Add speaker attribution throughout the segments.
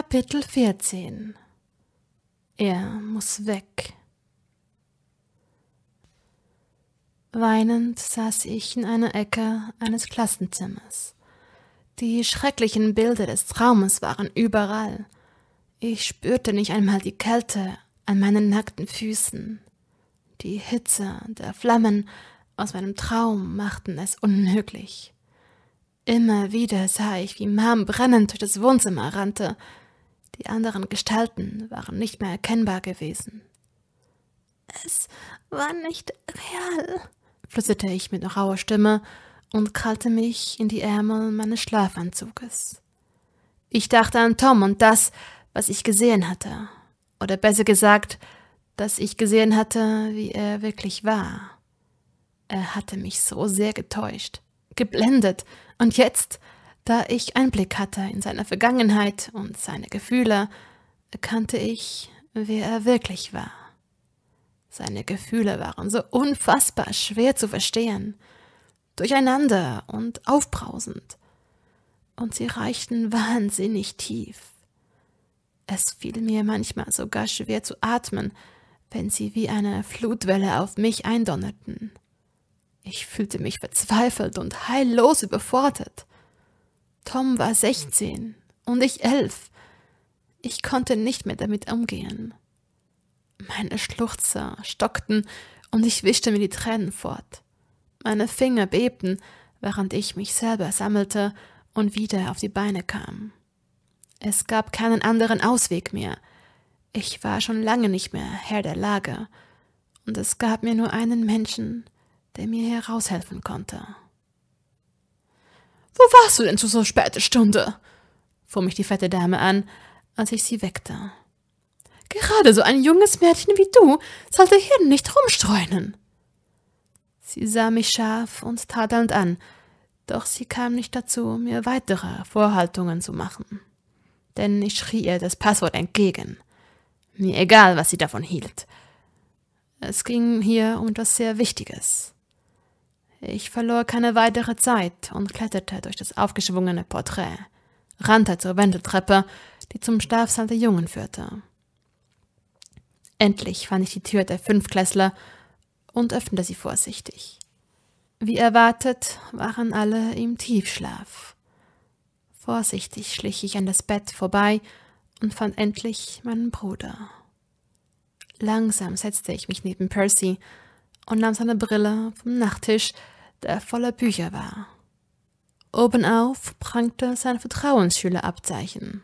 Speaker 1: Kapitel 14 Er muss weg. Weinend saß ich in einer Ecke eines Klassenzimmers. Die schrecklichen Bilder des Traumes waren überall. Ich spürte nicht einmal die Kälte an meinen nackten Füßen. Die Hitze der Flammen aus meinem Traum machten es unmöglich. Immer wieder sah ich, wie Mom brennend durch das Wohnzimmer rannte, die anderen Gestalten waren nicht mehr erkennbar gewesen. Es war nicht real, flüsterte ich mit rauer Stimme und krallte mich in die Ärmel meines Schlafanzuges. Ich dachte an Tom und das, was ich gesehen hatte, oder besser gesagt, dass ich gesehen hatte, wie er wirklich war. Er hatte mich so sehr getäuscht, geblendet, und jetzt da ich Einblick hatte in seine Vergangenheit und seine Gefühle, erkannte ich, wer er wirklich war. Seine Gefühle waren so unfassbar schwer zu verstehen, durcheinander und aufbrausend, und sie reichten wahnsinnig tief. Es fiel mir manchmal sogar schwer zu atmen, wenn sie wie eine Flutwelle auf mich eindonnerten. Ich fühlte mich verzweifelt und heillos überfordert. Tom war 16 und ich 11. Ich konnte nicht mehr damit umgehen. Meine Schluchzer stockten und ich wischte mir die Tränen fort. Meine Finger bebten, während ich mich selber sammelte und wieder auf die Beine kam. Es gab keinen anderen Ausweg mehr. Ich war schon lange nicht mehr Herr der Lage, und es gab mir nur einen Menschen, der mir heraushelfen konnte. Wo warst du denn zu so später Stunde? fuhr mich die fette Dame an, als ich sie weckte. Gerade so ein junges Mädchen wie du sollte hier nicht rumstreunen. Sie sah mich scharf und tadelnd an, doch sie kam nicht dazu, mir weitere Vorhaltungen zu machen. Denn ich schrie ihr das Passwort entgegen. Mir egal, was sie davon hielt. Es ging hier um etwas sehr Wichtiges. Ich verlor keine weitere Zeit und kletterte durch das aufgeschwungene Porträt, rannte zur Wendeltreppe, die zum Schlafsaal der Jungen führte. Endlich fand ich die Tür der Fünfklässler und öffnete sie vorsichtig. Wie erwartet waren alle im Tiefschlaf. Vorsichtig schlich ich an das Bett vorbei und fand endlich meinen Bruder. Langsam setzte ich mich neben Percy, und nahm seine Brille vom Nachttisch, der voller Bücher war. Obenauf prangte sein Vertrauensschülerabzeichen.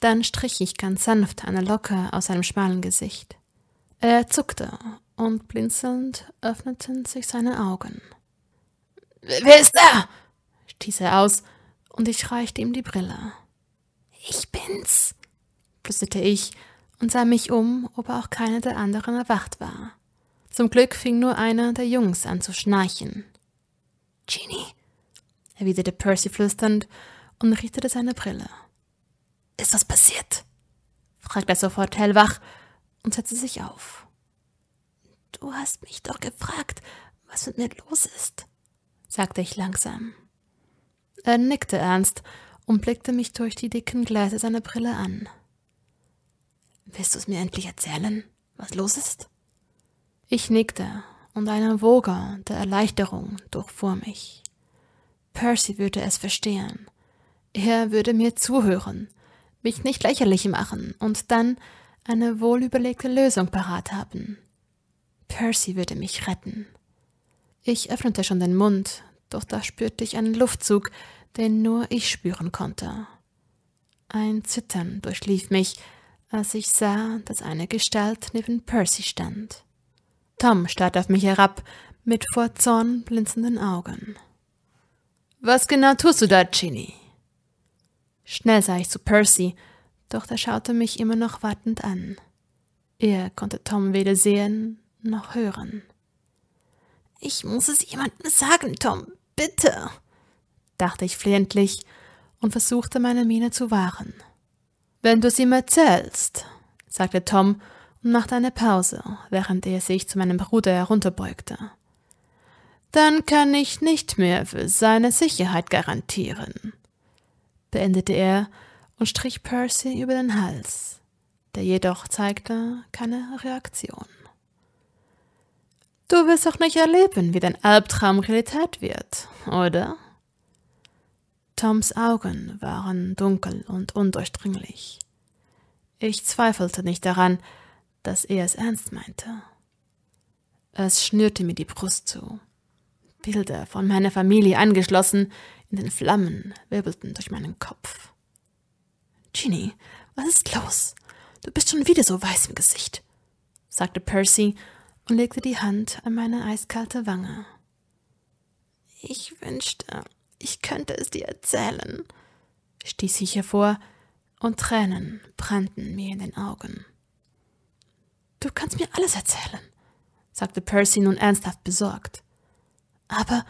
Speaker 1: Dann strich ich ganz sanft eine Locke aus seinem schmalen Gesicht. Er zuckte und blinzelnd öffneten sich seine Augen. Wer ist da? stieß er aus, und ich reichte ihm die Brille. Ich bin's, flüsterte ich und sah mich um, ob auch keiner der anderen erwacht war. Zum Glück fing nur einer der Jungs an zu schnarchen. Genie, erwiderte Percy flüsternd und richtete seine Brille. Ist was passiert? fragte er sofort hellwach und setzte sich auf. Du hast mich doch gefragt, was mit mir los ist, sagte ich langsam. Er nickte ernst und blickte mich durch die dicken Gläser seiner Brille an. Willst du es mir endlich erzählen, was los ist? Ich nickte und eine Woge der Erleichterung durchfuhr mich. Percy würde es verstehen. Er würde mir zuhören, mich nicht lächerlich machen und dann eine wohlüberlegte Lösung parat haben. Percy würde mich retten. Ich öffnete schon den Mund, doch da spürte ich einen Luftzug, den nur ich spüren konnte. Ein Zittern durchlief mich, als ich sah, dass eine Gestalt neben Percy stand. Tom starrt auf mich herab, mit vor Zorn blinzenden Augen. Was genau tust du da, Ginny? Schnell sah ich zu Percy, doch er schaute mich immer noch wartend an. Er konnte Tom weder sehen noch hören. Ich muss es jemandem sagen, Tom, bitte, dachte ich flehentlich und versuchte meine Miene zu wahren. Wenn du es ihm erzählst, sagte Tom und machte eine Pause, während er sich zu meinem Bruder herunterbeugte. Dann kann ich nicht mehr für seine Sicherheit garantieren, beendete er und strich Percy über den Hals, der jedoch zeigte keine Reaktion. Du wirst auch nicht erleben, wie dein Albtraum Realität wird, oder? Toms Augen waren dunkel und undurchdringlich. Ich zweifelte nicht daran, dass er es ernst meinte. Es schnürte mir die Brust zu. Bilder von meiner Familie angeschlossen in den Flammen wirbelten durch meinen Kopf. Ginny, was ist los? Du bist schon wieder so weiß im Gesicht, sagte Percy und legte die Hand an meine eiskalte Wange. Ich wünschte, ich könnte es dir erzählen, stieß ich hervor, und Tränen brannten mir in den Augen. Du kannst mir alles erzählen, sagte Percy nun ernsthaft besorgt. Aber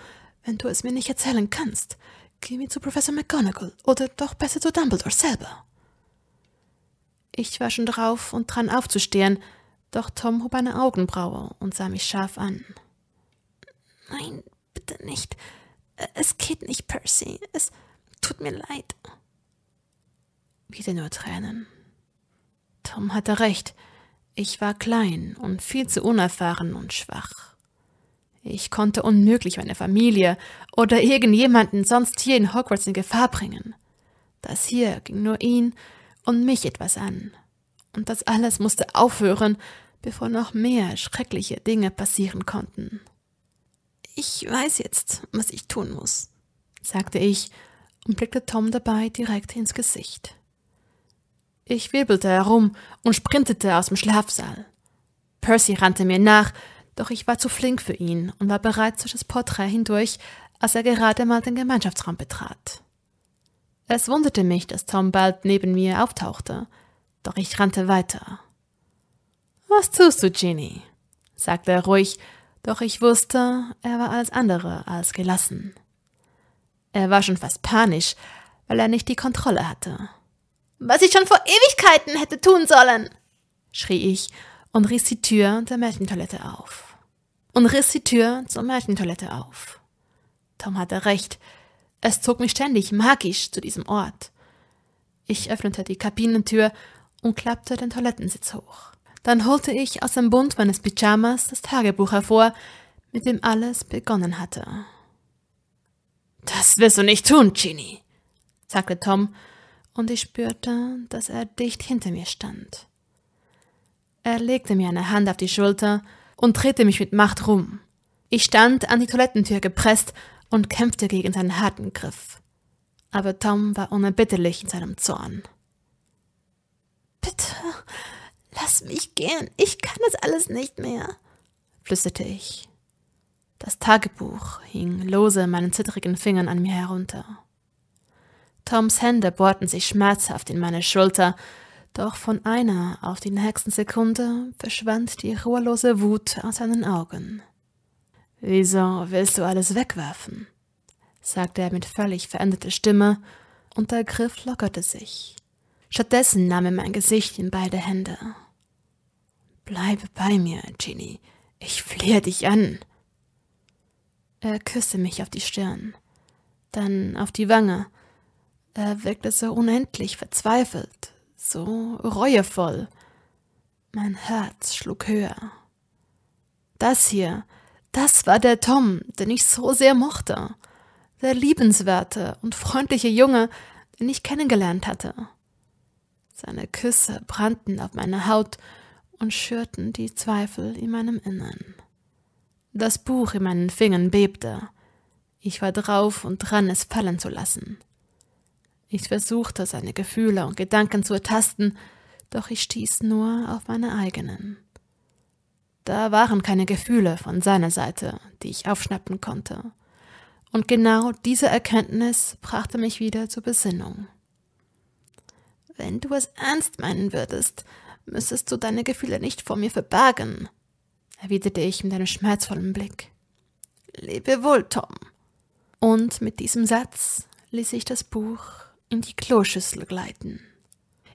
Speaker 1: wenn du es mir nicht erzählen kannst, geh mir zu Professor McGonagall oder doch besser zu Dumbledore selber. Ich war schon drauf und dran aufzustehen, doch Tom hob eine Augenbraue und sah mich scharf an. Nein, bitte nicht. Es geht nicht, Percy. Es tut mir leid. Wieder nur Tränen. Tom hatte recht. Ich war klein und viel zu unerfahren und schwach. Ich konnte unmöglich meine Familie oder irgendjemanden sonst hier in Hogwarts in Gefahr bringen. Das hier ging nur ihn und mich etwas an. Und das alles musste aufhören, bevor noch mehr schreckliche Dinge passieren konnten. Ich weiß jetzt, was ich tun muss, sagte ich und blickte Tom dabei direkt ins Gesicht. Ich wirbelte herum und sprintete aus dem Schlafsaal. Percy rannte mir nach, doch ich war zu flink für ihn und war bereits durch das Porträt hindurch, als er gerade mal den Gemeinschaftsraum betrat. Es wunderte mich, dass Tom bald neben mir auftauchte, doch ich rannte weiter. Was tust du, Ginny? sagte er ruhig, doch ich wusste, er war alles andere als gelassen. Er war schon fast panisch, weil er nicht die Kontrolle hatte was ich schon vor Ewigkeiten hätte tun sollen, schrie ich und riss die Tür zur Mädchentoilette auf. Und riss die Tür zur Mädchentoilette auf. Tom hatte recht. Es zog mich ständig magisch zu diesem Ort. Ich öffnete die Kabinentür und klappte den Toilettensitz hoch. Dann holte ich aus dem Bund meines Pyjamas das Tagebuch hervor, mit dem alles begonnen hatte. Das wirst du nicht tun, Ginny, sagte Tom und ich spürte, dass er dicht hinter mir stand. Er legte mir eine Hand auf die Schulter und drehte mich mit Macht rum. Ich stand an die Toilettentür gepresst und kämpfte gegen seinen harten Griff. Aber Tom war unerbittlich in seinem Zorn. Bitte, lass mich gehen, ich kann das alles nicht mehr, flüsterte ich. Das Tagebuch hing lose meinen zittrigen Fingern an mir herunter. Toms Hände bohrten sich schmerzhaft in meine Schulter, doch von einer auf die nächsten Sekunde verschwand die ruhelose Wut aus seinen Augen. Wieso willst du alles wegwerfen? sagte er mit völlig veränderter Stimme, und der Griff lockerte sich. Stattdessen nahm er mein Gesicht in beide Hände. Bleibe bei mir, Ginny. Ich flehe dich an. Er küsste mich auf die Stirn, dann auf die Wange er äh, wirkte so unendlich verzweifelt, so reuevoll. Mein Herz schlug höher. Das hier, das war der Tom, den ich so sehr mochte. Der liebenswerte und freundliche Junge, den ich kennengelernt hatte. Seine Küsse brannten auf meiner Haut und schürten die Zweifel in meinem Innern. Das Buch in meinen Fingern bebte. Ich war drauf und dran, es fallen zu lassen. Ich versuchte, seine Gefühle und Gedanken zu ertasten, doch ich stieß nur auf meine eigenen. Da waren keine Gefühle von seiner Seite, die ich aufschnappen konnte. Und genau diese Erkenntnis brachte mich wieder zur Besinnung. Wenn du es ernst meinen würdest, müsstest du deine Gefühle nicht vor mir verbergen, erwiderte ich mit einem schmerzvollen Blick. Lebe wohl, Tom. Und mit diesem Satz ließ ich das Buch in die Kloschüssel gleiten.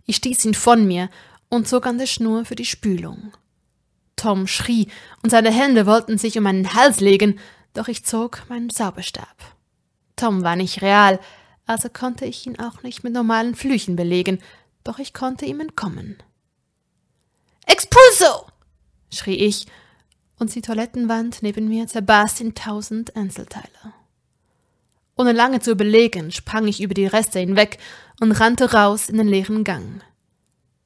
Speaker 1: Ich stieß ihn von mir und zog an der Schnur für die Spülung. Tom schrie und seine Hände wollten sich um meinen Hals legen, doch ich zog meinen Zauberstab. Tom war nicht real, also konnte ich ihn auch nicht mit normalen Flüchen belegen, doch ich konnte ihm entkommen. Expulso! schrie ich, und die Toilettenwand neben mir zerbarst in tausend Einzelteile. Ohne lange zu überlegen, sprang ich über die Reste hinweg und rannte raus in den leeren Gang.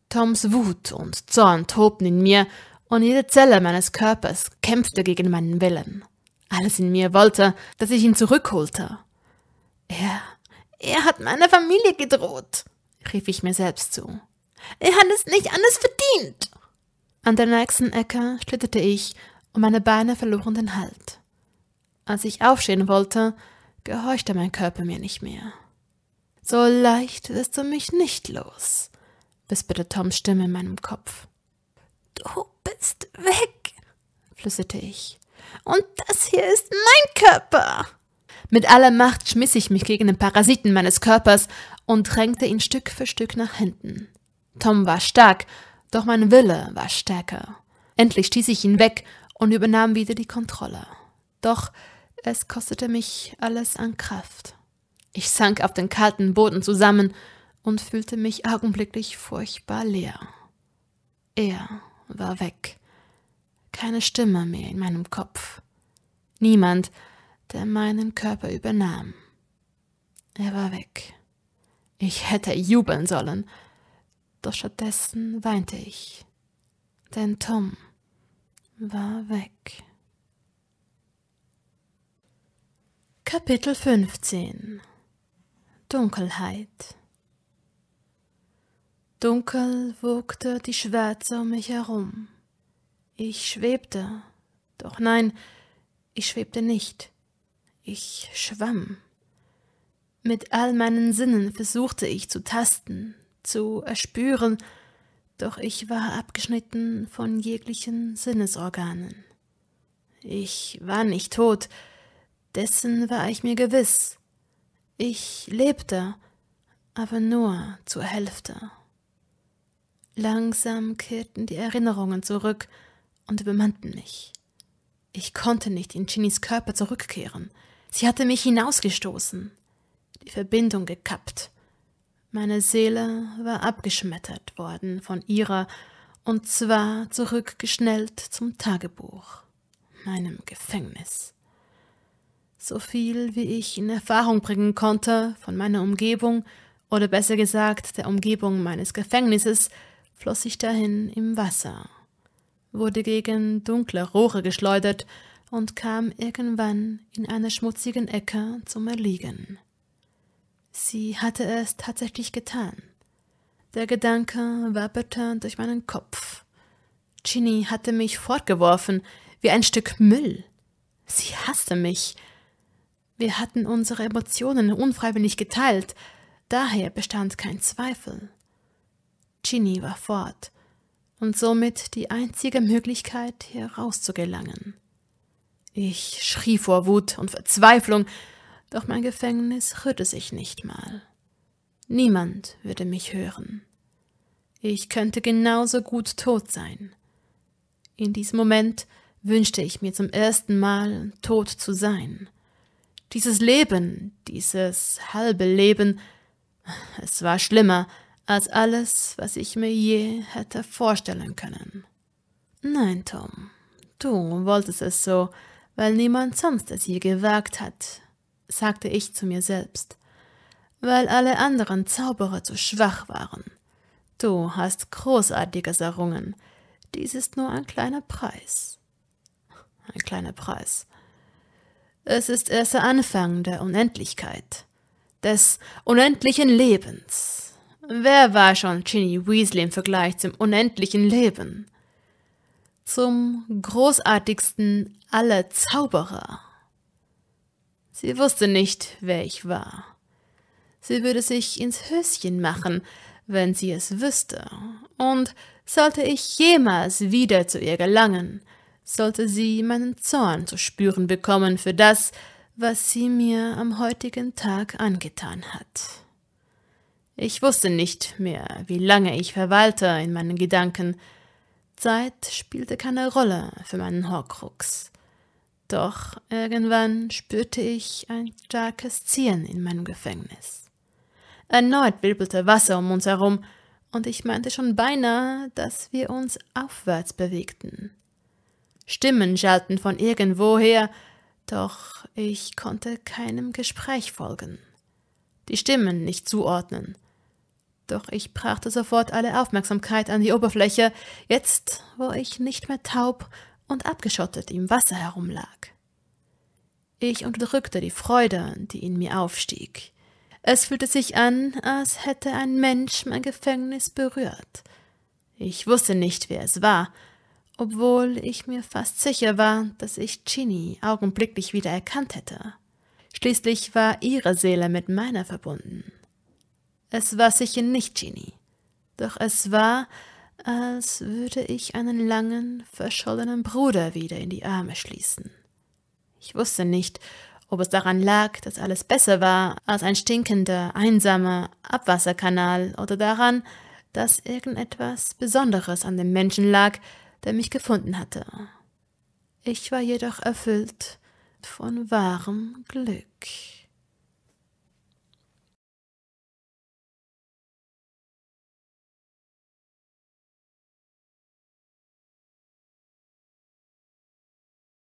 Speaker 1: Toms Wut und Zorn tobten in mir, und jede Zelle meines Körpers kämpfte gegen meinen Willen. Alles in mir wollte, dass ich ihn zurückholte. Er, er hat meiner Familie gedroht, rief ich mir selbst zu. Er hat es nicht anders verdient. An der nächsten Ecke schlitterte ich und meine Beine verloren den Halt. Als ich aufstehen wollte, gehorchte mein Körper mir nicht mehr. So leicht wirst du mich nicht los, wisperte Toms Stimme in meinem Kopf. Du bist weg, flüsterte ich. Und das hier ist mein Körper. Mit aller Macht schmiss ich mich gegen den Parasiten meines Körpers und drängte ihn Stück für Stück nach hinten. Tom war stark, doch mein Wille war stärker. Endlich stieß ich ihn weg und übernahm wieder die Kontrolle. Doch es kostete mich alles an Kraft. Ich sank auf den kalten Boden zusammen und fühlte mich augenblicklich furchtbar leer. Er war weg. Keine Stimme mehr in meinem Kopf. Niemand, der meinen Körper übernahm. Er war weg. Ich hätte jubeln sollen, doch stattdessen weinte ich. Denn Tom war weg. Kapitel 15 Dunkelheit Dunkel wogte die Schwärze um mich herum. Ich schwebte, doch nein, ich schwebte nicht. Ich schwamm. Mit all meinen Sinnen versuchte ich zu tasten, zu erspüren, doch ich war abgeschnitten von jeglichen Sinnesorganen. Ich war nicht tot, dessen war ich mir gewiss. Ich lebte, aber nur zur Hälfte. Langsam kehrten die Erinnerungen zurück und übermannten mich. Ich konnte nicht in Chinis Körper zurückkehren. Sie hatte mich hinausgestoßen, die Verbindung gekappt. Meine Seele war abgeschmettert worden von ihrer, und zwar zurückgeschnellt zum Tagebuch, meinem Gefängnis so viel wie ich in Erfahrung bringen konnte von meiner Umgebung, oder besser gesagt der Umgebung meines Gefängnisses, floss ich dahin im Wasser, wurde gegen dunkle Rohre geschleudert und kam irgendwann in einer schmutzigen Ecke zum Erliegen. Sie hatte es tatsächlich getan. Der Gedanke wabberte durch meinen Kopf. Ginny hatte mich fortgeworfen, wie ein Stück Müll. Sie hasste mich, wir hatten unsere Emotionen unfreiwillig geteilt, daher bestand kein Zweifel. Ginny war fort und somit die einzige Möglichkeit, hier rauszugelangen. Ich schrie vor Wut und Verzweiflung, doch mein Gefängnis rührte sich nicht mal. Niemand würde mich hören. Ich könnte genauso gut tot sein. In diesem Moment wünschte ich mir zum ersten Mal, tot zu sein. Dieses Leben, dieses halbe Leben, es war schlimmer als alles, was ich mir je hätte vorstellen können. Nein, Tom, du wolltest es so, weil niemand sonst es je gewagt hat, sagte ich zu mir selbst, weil alle anderen Zauberer zu schwach waren. Du hast Großartiges errungen. Dies ist nur ein kleiner Preis. Ein kleiner Preis. Es ist erst der Anfang der Unendlichkeit, des unendlichen Lebens. Wer war schon Ginny Weasley im Vergleich zum unendlichen Leben? Zum großartigsten aller Zauberer. Sie wusste nicht, wer ich war. Sie würde sich ins Höschen machen, wenn sie es wüsste. Und sollte ich jemals wieder zu ihr gelangen, sollte sie meinen Zorn zu spüren bekommen für das, was sie mir am heutigen Tag angetan hat. Ich wusste nicht mehr, wie lange ich verweilte in meinen Gedanken. Zeit spielte keine Rolle für meinen Horcrux. Doch irgendwann spürte ich ein starkes Ziehen in meinem Gefängnis. Erneut wirbelte Wasser um uns herum, und ich meinte schon beinahe, dass wir uns aufwärts bewegten. Stimmen schallten von irgendwoher, doch ich konnte keinem Gespräch folgen, die Stimmen nicht zuordnen. Doch ich brachte sofort alle Aufmerksamkeit an die Oberfläche, jetzt wo ich nicht mehr taub und abgeschottet im Wasser herumlag. Ich unterdrückte die Freude, die in mir aufstieg. Es fühlte sich an, als hätte ein Mensch mein Gefängnis berührt. Ich wusste nicht, wer es war, obwohl ich mir fast sicher war, dass ich Ginny augenblicklich wieder erkannt hätte. Schließlich war ihre Seele mit meiner verbunden. Es war sicher nicht Ginny, doch es war, als würde ich einen langen, verschollenen Bruder wieder in die Arme schließen. Ich wusste nicht, ob es daran lag, dass alles besser war als ein stinkender, einsamer Abwasserkanal oder daran, dass irgendetwas Besonderes an dem Menschen lag, der mich gefunden hatte. Ich war jedoch erfüllt von wahrem Glück.